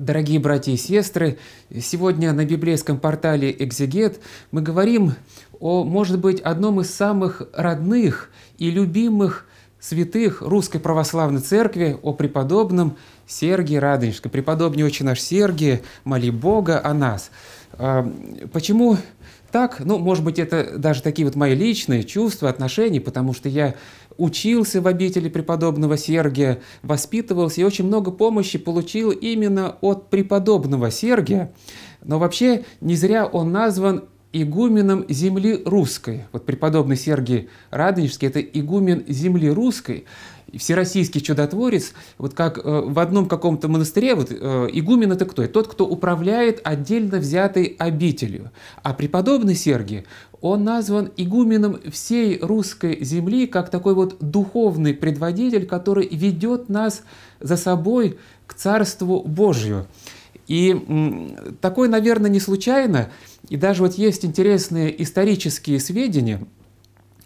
Дорогие братья и сестры, сегодня на библейском портале «Экзегет» мы говорим о, может быть, одном из самых родных и любимых святых Русской Православной Церкви, о преподобном Сергии Радонежском. Преподобный очень наш Сергий, моли Бога о нас. А, почему так? Ну, может быть, это даже такие вот мои личные чувства, отношения, потому что я учился в обители преподобного Сергия, воспитывался и очень много помощи получил именно от преподобного Сергия. Но вообще не зря он назван игуменом земли русской. Вот преподобный Сергий Радонежский – это игумен земли русской всероссийский чудотворец, вот как э, в одном каком-то монастыре, вот э, игумен это кто? Тот, кто управляет отдельно взятой обителью. А преподобный Сергий, он назван игуменом всей русской земли, как такой вот духовный предводитель, который ведет нас за собой к Царству Божью. И такое, наверное, не случайно. И даже вот есть интересные исторические сведения –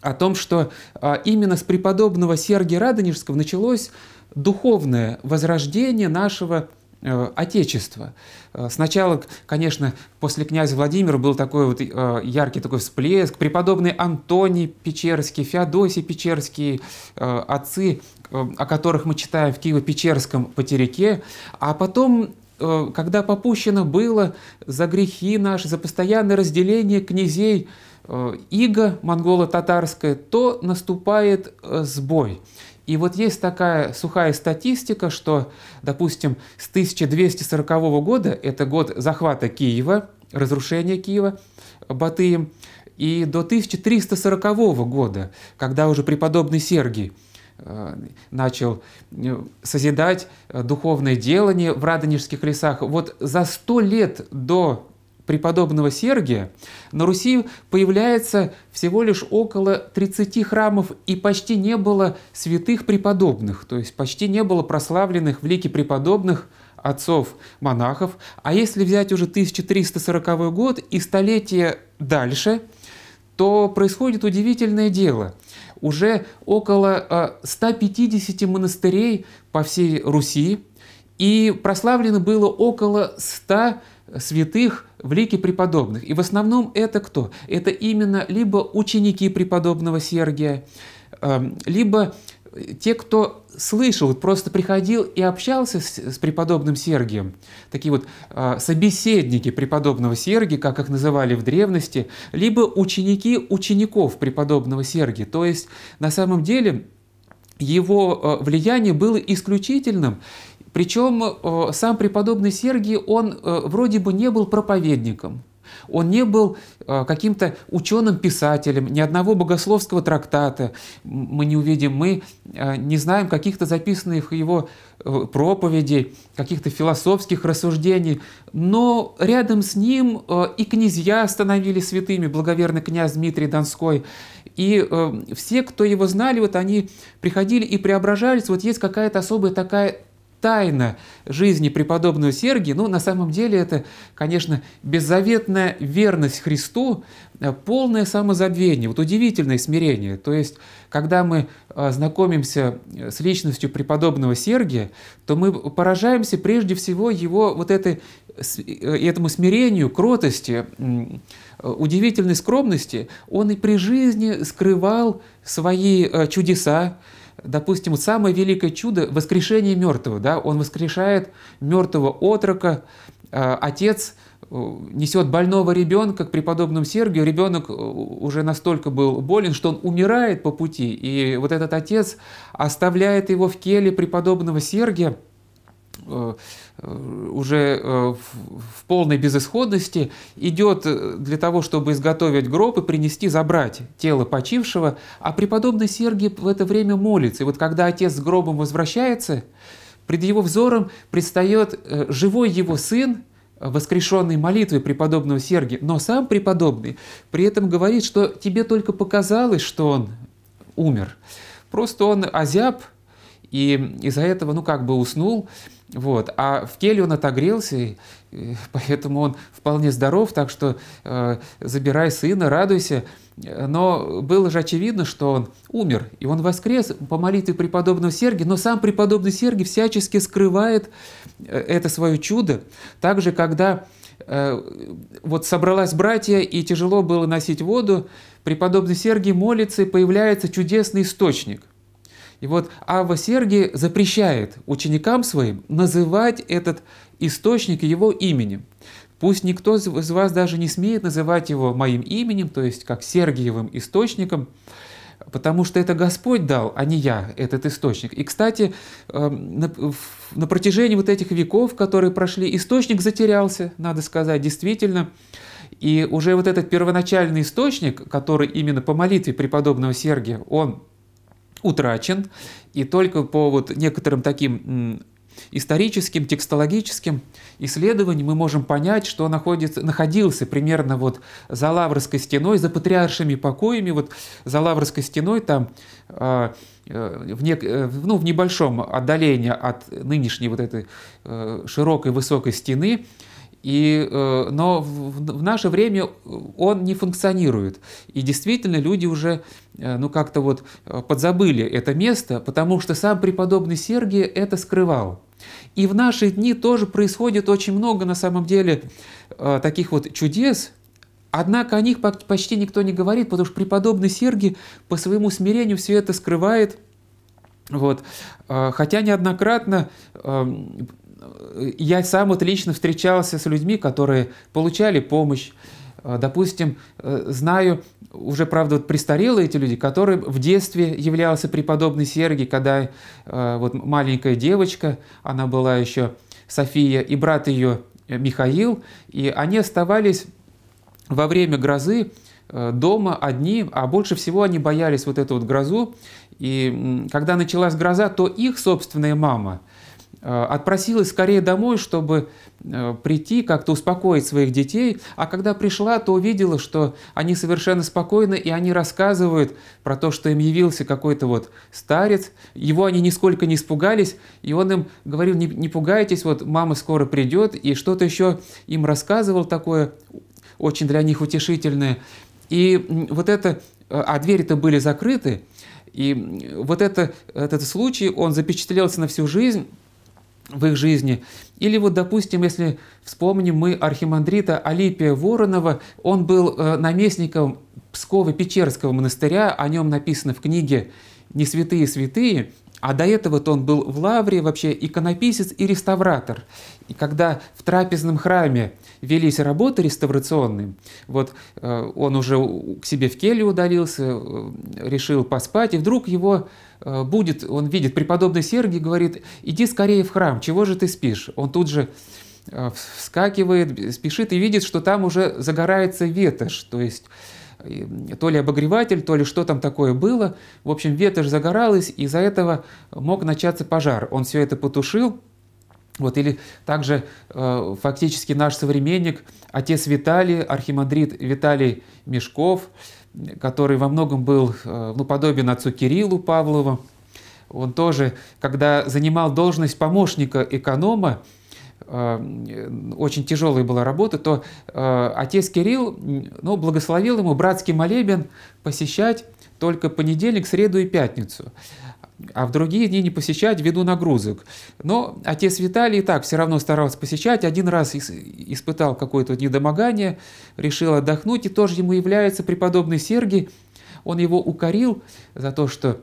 о том, что а, именно с преподобного Сергия Радонежского началось духовное возрождение нашего э, Отечества. Э, сначала, конечно, после князя Владимира был такой вот э, яркий такой всплеск. Преподобный Антоний Печерский, Феодосий Печерский, отцы, о которых мы читаем в Киево-Печерском потерике. А потом Э, когда попущено было за грехи наши, за постоянное разделение князей э, иго монголо-татарское, то наступает э, сбой. И вот есть такая сухая статистика, что, допустим, с 1240 года, это год захвата Киева, разрушения Киева Батыем, и до 1340 года, когда уже преподобный Сергий Э, начал э, созидать э, духовное делание в Радонежских лесах. Вот за сто лет до преподобного Сергия на Руси появляется всего лишь около 30 храмов и почти не было святых преподобных, то есть почти не было прославленных в лике преподобных отцов-монахов. А если взять уже 1340 год и столетие дальше – то происходит удивительное дело. Уже около 150 а, монастырей по всей Руси, и прославлено было около 100 святых в лике преподобных. И в основном это кто? Это именно либо ученики преподобного Сергия, а, либо те, кто слышал, просто приходил и общался с, с преподобным Сергием. Такие вот э, собеседники преподобного Сергия, как их называли в древности, либо ученики учеников преподобного Сергия. То есть на самом деле его э, влияние было исключительным. Причем э, а, сам преподобный Сергий, он э, вроде бы не был проповедником. Он не был э, каким-то ученым-писателем, ни одного богословского трактата мы не увидим, мы э, не знаем каких-то записанных его э, проповедей, каких-то философских рассуждений, но рядом с ним и князья становились святыми, благоверный князь Дмитрий Донской, и все, кто его знали, вот они приходили и преображались, вот есть какая-то особая такая тайна жизни преподобного Сергия, ну, на самом деле это, конечно, беззаветная верность Христу, э, полное самозабвение, вот удивительное смирение. То есть, когда мы э, знакомимся э, с личностью преподобного Сергия, то мы поражаемся прежде всего его вот этой, этому смирению, кротости, удивительной скромности. Он и при жизни скрывал свои чудеса, допустим, самое великое чудо – воскрешение мертвого. Да? Он воскрешает мертвого отрока, а, отец э, несет больного ребенка к преподобному Сергию. Ребенок э, уже настолько был болен, что он умирает по пути. И вот этот отец оставляет его в келе преподобного Сергия – Э, э, уже э, в полной безысходности идет для того, чтобы изготовить гроб и принести, забрать тело почившего, а преподобный Сергий в это время молится. И вот когда отец с гробом возвращается, пред его взором предстает живой его сын, воскрешенной молитвой преподобного Сергия, но сам преподобный при этом говорит, что тебе только показалось, что он умер. Просто он озяб, и из-за этого, ну, как бы уснул. Вот. А в келье он отогрелся, поэтому он вполне здоров, так что э, забирай сына, радуйся. Но было же очевидно, что он умер, и он воскрес по молитве преподобного Сергия, но сам преподобный Сергий всячески скрывает э, это свое чудо. Также, когда э, вот собралась братья, и тяжело было носить воду, преподобный Сергий молится, и появляется чудесный источник – и вот Ава Сергий запрещает ученикам своим называть этот источник его именем. Пусть никто из вас даже не смеет называть его моим именем, то есть как Сергиевым источником, потому что это Господь дал, а не я, этот источник. И, кстати, эм, на протяжении вот этих веков, которые прошли, источник затерялся, надо сказать, действительно. И уже вот этот первоначальный источник, который именно по молитве преподобного Сергия, он утрачен, и только по вот некоторым таким историческим, текстологическим исследованиям мы можем понять, что находится, находился примерно вот за Лаврской стеной, за патриаршими покоями, вот за Лаврской стеной там а, э, в, не, э, ну, в небольшом отдалении от нынешней вот этой э, широкой высокой стены, и, э, но в, в наше время он не функционирует. И действительно люди уже Э, ну как-то вот э, подзабыли это место, потому что сам преподобный Сергий это скрывал. И в наши дни тоже происходит очень много на самом деле э, таких вот чудес, однако о них почти никто не говорит, потому что преподобный Сергий по своему смирению все это скрывает. Вот. Хотя неоднократно эм, я сам вот лично встречался с людьми, которые получали помощь. Допустим, знаю уже, правда, вот престарелые эти люди, которые в детстве являлся преподобный Сергий, когда э, вот маленькая девочка, она была еще София, и брат ее э, Михаил, и они оставались во время грозы э, дома одни, а больше всего они боялись вот эту вот грозу. И когда началась гроза, то их собственная мама – Э, отпросилась скорее домой, чтобы э, прийти, как-то успокоить своих детей, а когда пришла, то увидела, что они совершенно спокойны, и они рассказывают про то, что им явился какой-то вот старец, его они нисколько не испугались, и он им говорил, не, не пугайтесь, вот мама скоро придет, и что-то еще им рассказывал такое, очень для них утешительное. И вот это, э, а двери-то были закрыты, и вот это, этот случай, он запечатлелся на всю жизнь, в их жизни. Или вот, допустим, если вспомним мы архимандрита Алипия Воронова, он был э, наместником Псково-Печерского монастыря, о нем написано в книге «Не святые святые», а до этого-то он был в Лавре вообще иконописец и реставратор. И когда в трапезном храме велись работы реставрационные, вот э, он уже к себе в келью удалился, э, решил поспать, и вдруг его э, будет, он видит преподобный Сергий, говорит, иди скорее в храм, чего же ты спишь? Он тут же вскакивает, спешит и видит, что там уже загорается ветошь, то есть то ли обогреватель, то ли что там такое было. В общем, ветошь загоралась, из-за этого мог начаться пожар. Он все это потушил. Вот, или также э, фактически наш современник, отец Виталий, архимандрит Виталий Мешков, который во многом был э, ну, подобен отцу Кириллу Павлову. Он тоже, когда занимал должность помощника эконома, Э, очень тяжелая была работа, то э, отец Кирилл ну, благословил ему братский молебен посещать только понедельник, среду и пятницу а в другие дни не посещать ввиду нагрузок. Но отец Виталий и так все равно старался посещать. Один раз испытал какое-то недомогание, решил отдохнуть, и тоже ему является преподобный Сергий. Он его укорил за то, что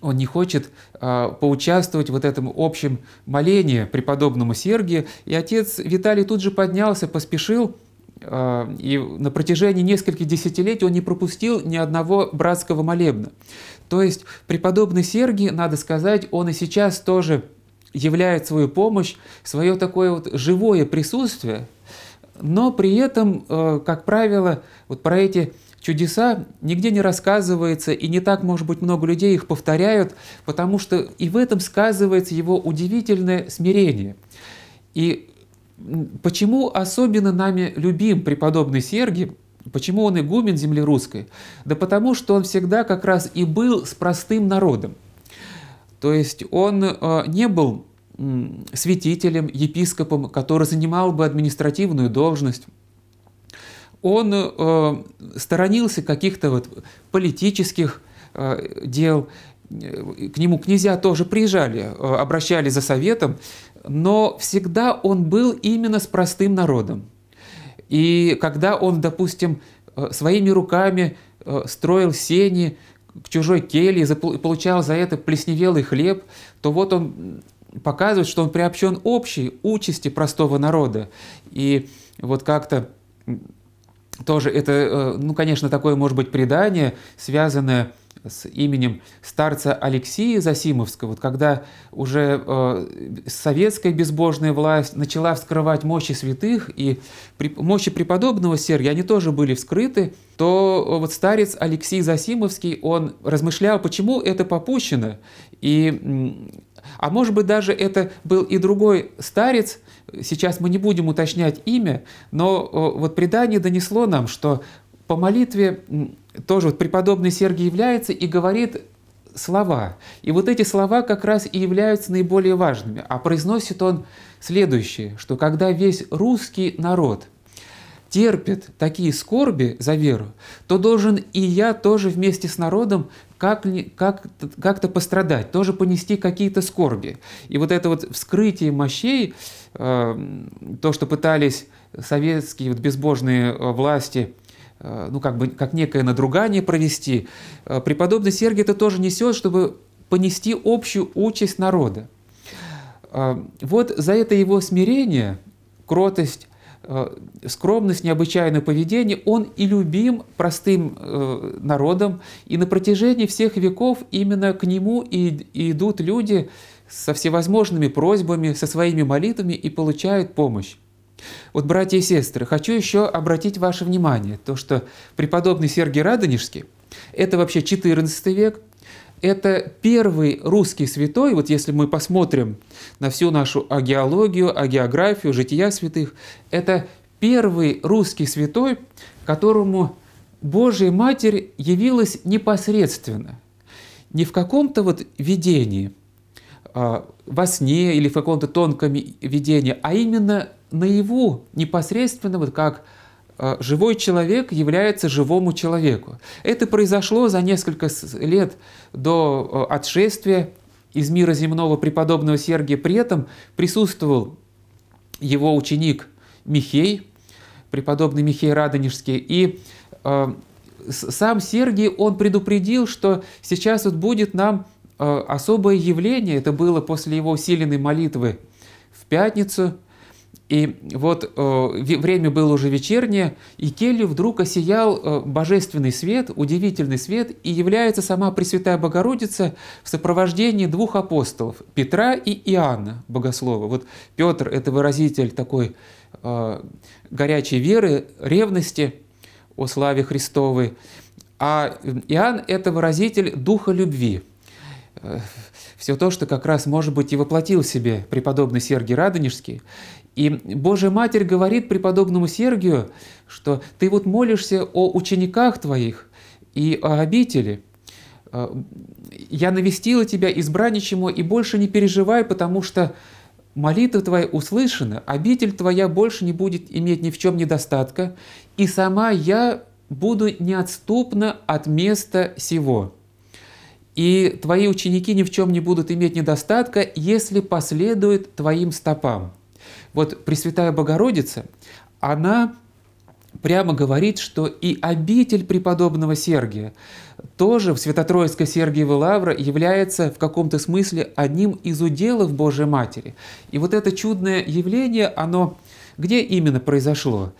он не хочет а, поучаствовать в вот этом общем молении преподобному Сергию. И отец Виталий тут же поднялся, поспешил, а, и на протяжении нескольких десятилетий он не пропустил ни одного братского молебна. То есть преподобный Сергий, надо сказать, он и сейчас тоже являет свою помощь, свое такое вот живое присутствие, но при этом, э, как правило, вот про эти Чудеса нигде не рассказывается, и не так, может быть, много людей их повторяют, потому что и в этом сказывается его удивительное смирение. И почему особенно нами любим преподобный Сергий, Почему он игумен земли русской? Да потому что он всегда как раз и был с простым народом. То есть он э, не был святителем, епископом, который занимал бы административную должность он э, сторонился каких-то вот политических э, дел. К нему князья тоже приезжали, э, обращались за советом, но всегда он был именно с простым народом. И когда он, допустим, своими руками строил сени к чужой келье, получал за это плесневелый хлеб, то вот он показывает, что он приобщен общей участи простого народа. И вот как-то тоже это, э, ну, конечно, такое может быть предание, связанное с именем старца Алексея Засимовского, вот когда уже э, советская безбожная власть начала вскрывать мощи святых, и при, мощи преподобного Сергия, они тоже были вскрыты, то э, вот старец Алексей Засимовский, он размышлял, почему это попущено, и, а может быть даже это был и другой старец, сейчас мы не будем уточнять имя, но э, вот предание донесло нам, что по молитве тоже вот преподобный Сергий является и говорит слова. И вот эти слова как раз и являются наиболее важными. А произносит он следующее, что когда весь русский народ терпит такие скорби за веру, то должен и я тоже вместе с народом как, как, как-то пострадать, тоже понести какие-то скорби. И вот это вот вскрытие мощей, э, то, что пытались советские вот безбожные э, власти э, ну, как бы, как некое надругание провести. Э, преподобный Сергий это тоже несет, чтобы понести общую участь народа. Эм, вот за это его смирение, кротость Э, скромность, необычайное поведение, он и любим простым э, народом, и на протяжении всех веков именно к нему и, идут люди со всевозможными просьбами, со своими молитвами и получают помощь. Вот, братья и сестры, хочу еще обратить ваше внимание, то, что преподобный Сергий Радонежский, это вообще 14 век, это первый русский святой, вот если мы посмотрим на всю нашу агеологию, агеографию, жития святых, это первый русский святой, которому Божья Матерь явилась непосредственно, не в каком-то вот видении, а, во сне или в каком-то тонком видении, а именно наяву, непосредственно вот как – а, живой человек является живому человеку. Это произошло за несколько лет до а, отшествия из мира земного преподобного Сергия. При этом присутствовал его ученик Михей, преподобный Михей Радонежский, и а, сам Сергий, он предупредил, что сейчас вот будет нам особое явление, это было после его усиленной молитвы в пятницу – и вот э, время было уже вечернее, и келью вдруг осиял э, божественный свет, удивительный свет, и является сама Пресвятая Богородица в сопровождении двух апостолов – Петра и Иоанна Богослова. Вот Петр – это выразитель такой э, горячей веры, ревности о славе Христовой, а Иоанн – это выразитель духа любви э, – все то, что как раз, может быть, и воплотил себе преподобный Сергий Радонежский. И Божья Матерь говорит преподобному Сергию, что ты вот молишься о учениках твоих и о обители. Э, я навестила тебя избранничему, и больше не переживай, потому что молитва твоя услышана, обитель твоя больше не будет иметь ни в чем недостатка, и сама я буду неотступна от места сего. И твои ученики ни в чем не будут иметь недостатка, если последуют твоим стопам. Вот Пресвятая Богородица, она прямо говорит, что и обитель преподобного Сергия тоже в Святотроицкой Сергиевой лавре является в каком-то смысле одним из уделов Божьей Матери. И вот это чудное явление, оно где именно произошло?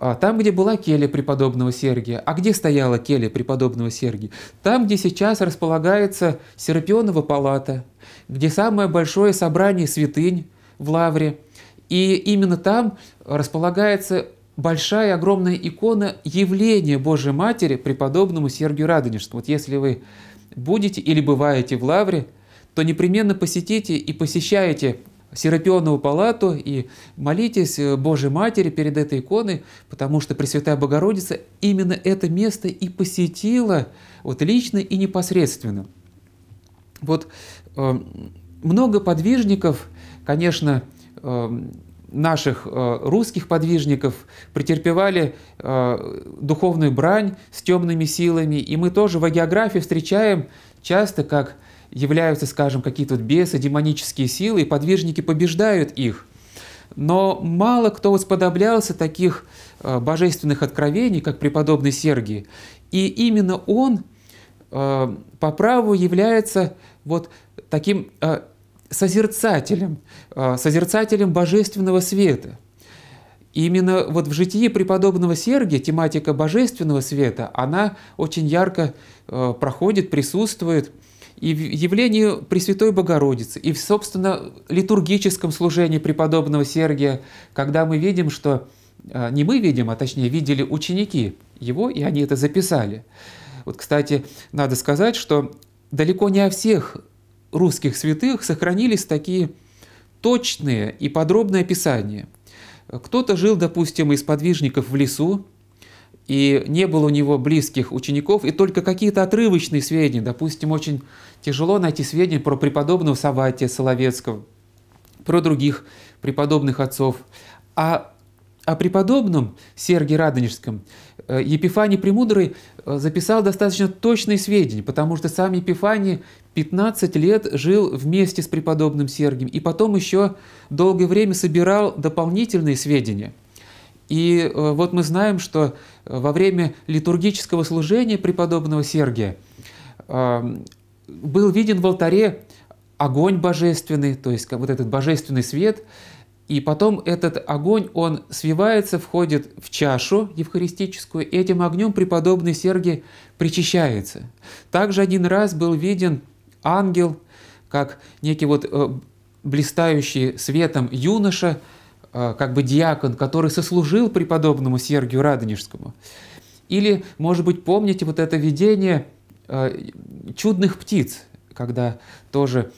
А, там, где была келья преподобного Сергия. А где стояла келья преподобного Сергия? Там, где сейчас располагается Серапионова палата, где самое большое собрание святынь в Лавре – и именно там располагается большая, огромная икона явления Божьей Матери преподобному Сергию Радонежскому. Вот если вы будете или бываете в Лавре, то непременно посетите и посещаете Серапионову палату и молитесь э, Божьей Матери перед этой иконой, потому что Пресвятая Богородица именно это место и посетила вот лично и непосредственно. Вот э, много подвижников, конечно, Эм, наших э, русских подвижников претерпевали э, духовную брань с темными силами, и мы тоже в географии встречаем часто, как являются, скажем, какие-то бесы, демонические силы, и подвижники побеждают их. Но мало кто восподоблялся таких э, божественных откровений, как преподобный Сергий. И именно он по праву является вот таким созерцателем, а, созерцателем божественного света. именно вот в житии преподобного Сергия тематика божественного света, она очень ярко а, проходит, присутствует и в явлении Пресвятой Богородицы, и в, собственно, литургическом служении преподобного Сергия, когда мы видим, что а, не мы видим, а точнее видели ученики его, и они это записали. Вот, кстати, надо сказать, что далеко не о всех русских святых сохранились такие точные и подробные описания. Кто-то жил, допустим, из подвижников в лесу, и не было у него близких учеников, и только какие-то отрывочные сведения. Допустим, очень тяжело найти сведения про преподобного Саватия Соловецкого, про других преподобных отцов. А о преподобном Сергии Радонежском э, Епифаний Премудрый э, записал достаточно точные сведения, потому что сам Епифаний 15 лет жил вместе с преподобным Сергием и потом еще долгое время собирал дополнительные сведения. И э, вот мы знаем, что во время литургического служения преподобного Сергия был виден в алтаре огонь божественный, то есть вот этот божественный свет – и потом этот огонь, он свивается, входит в чашу евхаристическую, и этим огнем преподобный Сергий причащается. Также один раз был виден ангел, как некий вот э, блистающий светом юноша, э, как бы диакон, который сослужил преподобному Сергию Радонежскому. Или, может быть, помните вот это видение э, чудных птиц, когда тоже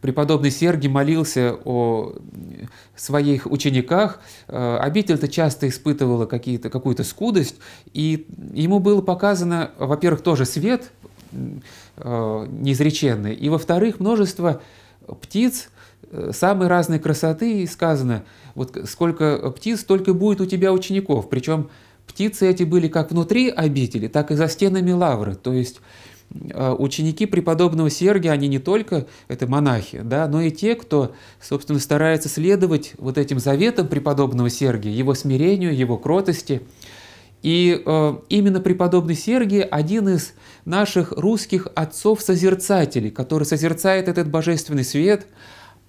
преподобный Сергий молился о своих учениках, э, обитель-то часто испытывала какую-то скудость, и ему было показано, во-первых, тоже свет э, неизреченный, и, во-вторых, множество птиц э, самой разной красоты, и сказано, вот сколько птиц, только будет у тебя учеников, причем птицы эти были как внутри обители, так и за стенами лавры, то есть а, ученики преподобного Сергия, они не только это монахи, да, но и те, кто, собственно, старается следовать вот этим заветам преподобного Сергия, его смирению, его кротости. И э, именно преподобный Сергий – один из наших русских отцов-созерцателей, который созерцает этот божественный свет,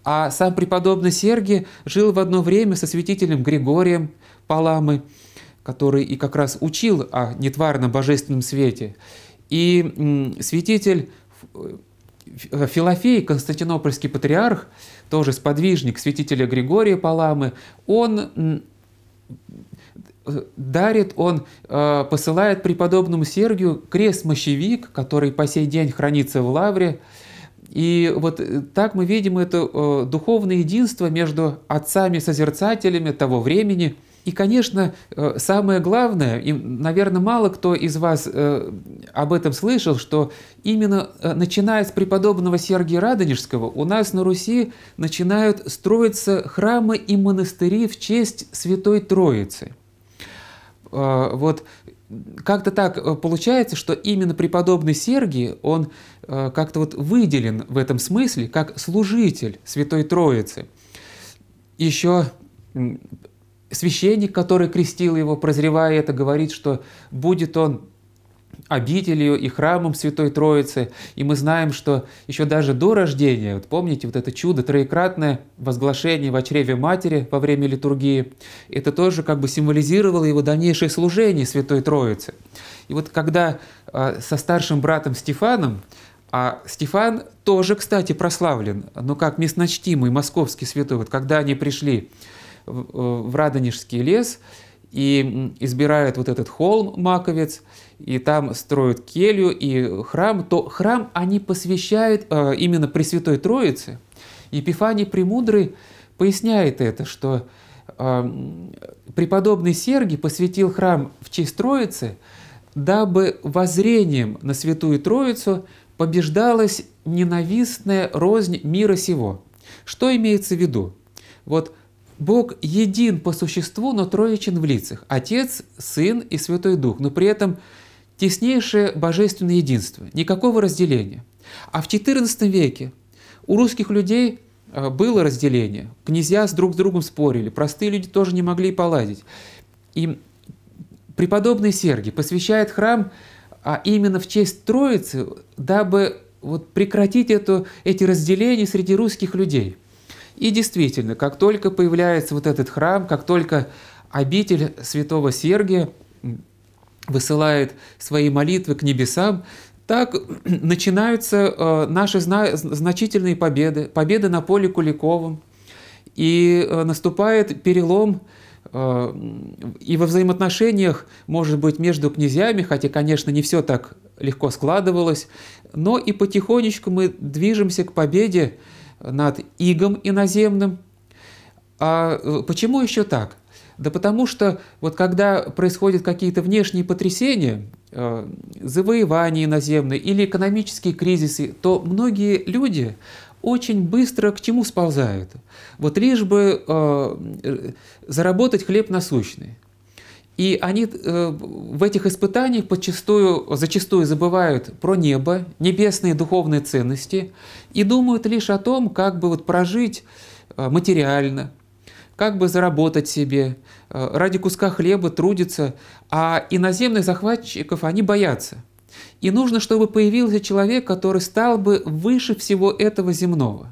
а сам преподобный Сергий жил в одно время со святителем Григорием Паламы, который и как раз учил о нетварном божественном свете. И святитель э, Филофей, константинопольский патриарх, тоже сподвижник святителя Григория Паламы, он дарит, он э, посылает преподобному Сергию крест-мощевик, который по сей день хранится в лавре. И вот э, так мы видим это духовное единство между отцами-созерцателями того времени – и, конечно, э, самое главное, и, наверное, мало кто из вас э, об этом слышал, что именно э, начиная с преподобного Сергия Радонежского у нас на Руси начинают строиться храмы и монастыри в честь Святой Троицы. Вот как-то так получается, что именно преподобный Сергий, он как-то вот выделен в этом смысле как служитель Святой Троицы. Еще священник, который крестил его, прозревая это, говорит, что будет он обителью и храмом Святой Троицы. И мы знаем, что еще даже до рождения, вот помните, вот это чудо троекратное возглашение в чреве матери во время литургии, это тоже как бы символизировало его дальнейшее служение Святой Троице. И вот когда а, со старшим братом Стефаном, а Стефан тоже, кстати, прославлен, но как местночтимый московский святой, вот когда они пришли Э, в Радонежский лес и избирают вот этот холм Маковец, и там строят келью и храм, то храм они посвящают э, именно Пресвятой Троице. Епифаний Премудрый поясняет это, что э, преподобный Сергий посвятил храм в честь Троицы, дабы воззрением на Святую Троицу побеждалась ненавистная рознь мира сего. Что имеется в виду? Вот – Бог един по существу, но троичен в лицах – Отец, Сын и Святой Дух, но при этом теснейшее божественное единство, никакого разделения. А в XIV веке у русских людей а, было разделение. Князья с друг с другом спорили, простые люди тоже не могли поладить. И преподобный Сергий посвящает храм а именно в честь Троицы, дабы вот прекратить эту, эти разделения среди русских людей – и действительно, как только появляется вот этот храм, как только обитель святого Сергия высылает свои молитвы к небесам, так начинаются э, наши значительные победы, победы на поле Куликовом, и э, наступает перелом э, и во взаимоотношениях, может быть, между князьями, хотя, конечно, не все так легко складывалось, но и потихонечку мы движемся к победе над игом иноземным. А э, почему еще так? Да потому что вот когда происходят какие-то внешние потрясения, э, завоевания иноземные или экономические кризисы, то многие люди очень быстро к чему сползают? Вот лишь бы э, заработать хлеб насущный. И они э, в этих испытаниях подчастую, зачастую забывают про небо, небесные духовные ценности и думают лишь о том, как бы вот прожить э, материально, как бы заработать себе, э, ради куска хлеба трудиться, а иноземных захватчиков они боятся. И нужно, чтобы появился человек, который стал бы выше всего этого земного.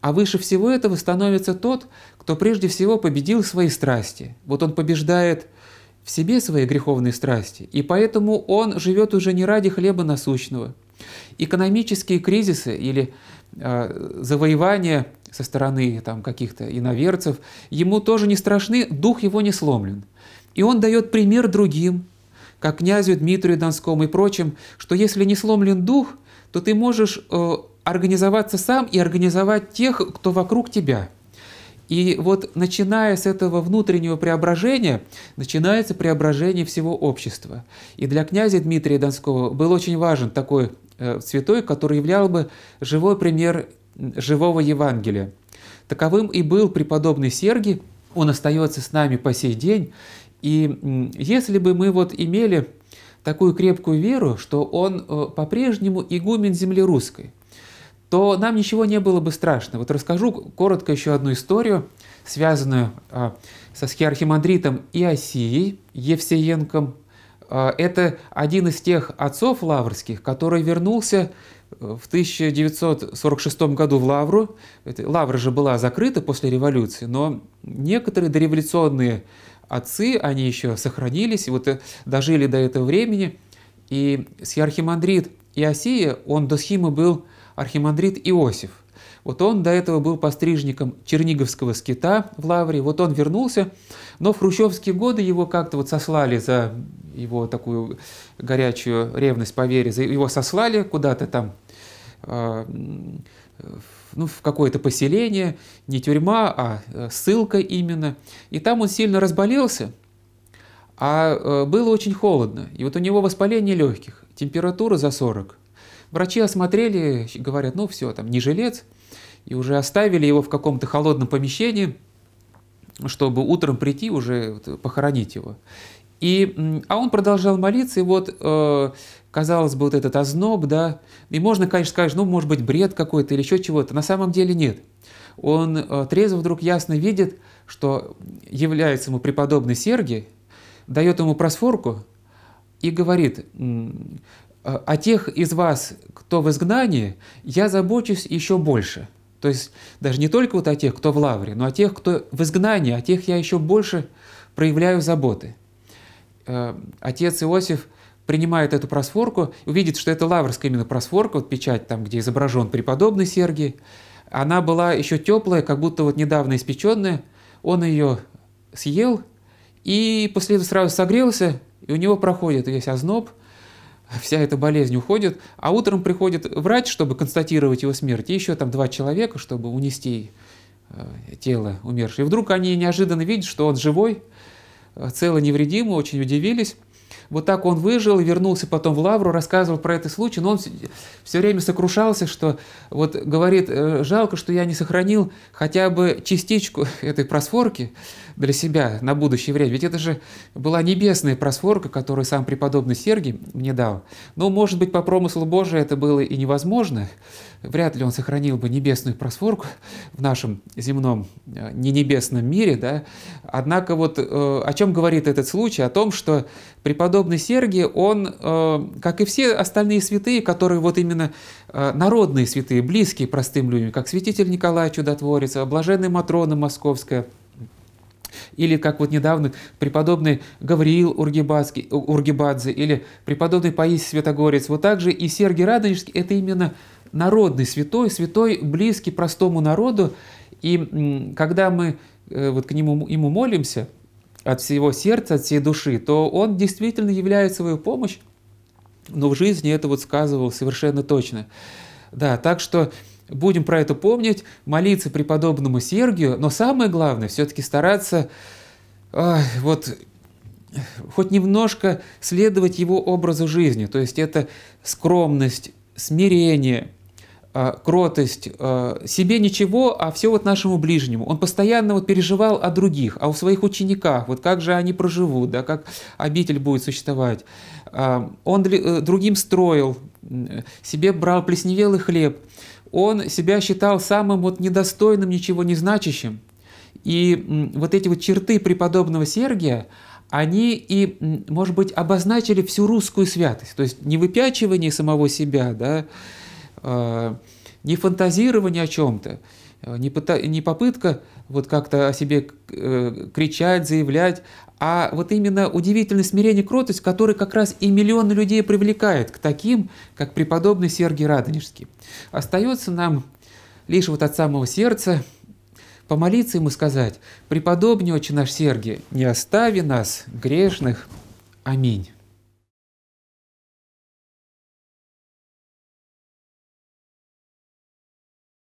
А выше всего этого становится тот, кто прежде всего победил свои страсти. Вот он побеждает – в себе свои греховные страсти, и поэтому он живет уже не ради хлеба насущного. Экономические кризисы или э, завоевания со стороны там, каких-то иноверцев ему тоже не страшны, дух его не сломлен. И он дает пример другим, как князю Дмитрию Донскому и прочим, что если не сломлен дух, то ты можешь э, организоваться сам и организовать тех, кто вокруг тебя – и вот начиная с этого внутреннего преображения, начинается преображение всего общества. И для князя Дмитрия Донского был очень важен такой э, святой, который являл бы живой пример живого Евангелия. Таковым и был преподобный Сергий, он остается с нами по сей день. И если бы мы вот имели такую крепкую веру, что он э, по-прежнему игумен земли русской, то нам ничего не было бы страшно. Вот расскажу коротко еще одну историю, связанную а, со схиархимандритом Иосией Евсеенком. А, это один из тех отцов лаврских, который вернулся э, в 1946 году в Лавру. Лавра же была закрыта после революции, но некоторые дореволюционные отцы, они еще сохранились, вот э, дожили до этого времени. И схиархимандрит Иосия, он до схимы был – архимандрит Иосиф. Вот он до этого был пострижником черниговского скита в Лавре, вот он вернулся, но в хрущевские годы его как-то вот сослали за его такую горячую ревность по вере, его сослали куда-то там, а, ну, в какое-то поселение, не тюрьма, а э, ссылка именно, и там он сильно разболелся, а э, было очень холодно, и вот у него воспаление легких, температура за 40, Врачи осмотрели, говорят, ну все, там не жилец, и уже оставили его в каком-то холодном помещении, чтобы утром прийти уже похоронить его. И, а он продолжал молиться, и вот, э, казалось бы, вот этот озноб, да, и можно, конечно, сказать, ну, может быть, бред какой-то или еще чего-то, на самом деле нет. Он э, трезво вдруг ясно видит, что является ему преподобный Сергий, дает ему просфорку и говорит, Э, о тех из вас, кто в изгнании, я забочусь еще больше. То есть даже не только вот о тех, кто в лавре, но о тех, кто в изгнании, о тех я еще больше проявляю заботы. Э, отец Иосиф принимает эту просфорку, увидит, что это лаврская именно просфорка, вот печать там, где изображен преподобный Сергий, она была еще теплая, как будто вот недавно испеченная, он ее съел, и после этого сразу согрелся, и у него проходит весь озноб – вся эта болезнь уходит, а утром приходит врач, чтобы констатировать его смерть, и еще там два человека, чтобы унести э, тело умершего. И вдруг они неожиданно видят, что он живой, э, цело невредимый. очень удивились, вот так он выжил и вернулся потом в Лавру, рассказывал про этот случай, но он все время сокрушался, что вот говорит, э, жалко, что я не сохранил хотя бы частичку этой просфорки для себя на будущее время. Ведь это же была небесная просфорка, которую сам преподобный Сергий мне дал. Но, может быть, по промыслу Божию это было и невозможно, вряд ли он сохранил бы небесную просворку в нашем земном, э, не небесном мире, да. Однако вот э, о чем говорит этот случай? О том, что преподобный Сергий, он, э, как и все остальные святые, которые вот именно народные святые, близкие простым людям, как святитель Николай Чудотворец, блаженная Матрона Московская, или как вот недавно преподобный Гавриил Ургибадзе или преподобный Паис Святогорец, вот также и Сергий Радонежский – это именно народный святой, святой близкий простому народу. И когда мы э, вот к нему, ему молимся от всего сердца, от всей души, то он действительно являет свою помощь, но в жизни это вот сказывал совершенно точно. Да, так что будем про это помнить, молиться преподобному Сергию, но самое главное, все-таки стараться ой, вот хоть немножко следовать его образу жизни, то есть это скромность, смирение – Э, кротость, э, себе ничего, а все вот нашему ближнему. Он постоянно вот переживал о других, а у своих учениках, вот как же они проживут, да, как обитель будет существовать. Э, он другим строил, себе брал плесневелый хлеб. Он себя считал самым вот недостойным, ничего не значащим. И вот эти вот черты преподобного Сергия, они и, может быть, обозначили всю русскую святость. То есть не выпячивание самого себя, да, Э, не фантазирование о чем-то, э, не, пыта, не попытка вот как-то о себе э, кричать, заявлять, а вот именно удивительное смирение, кротость, который как раз и миллионы людей привлекает к таким, как преподобный Сергий Радонежский. Остается нам лишь вот от самого сердца помолиться ему сказать, преподобнее очень наш Сергий, не остави нас, грешных. Аминь».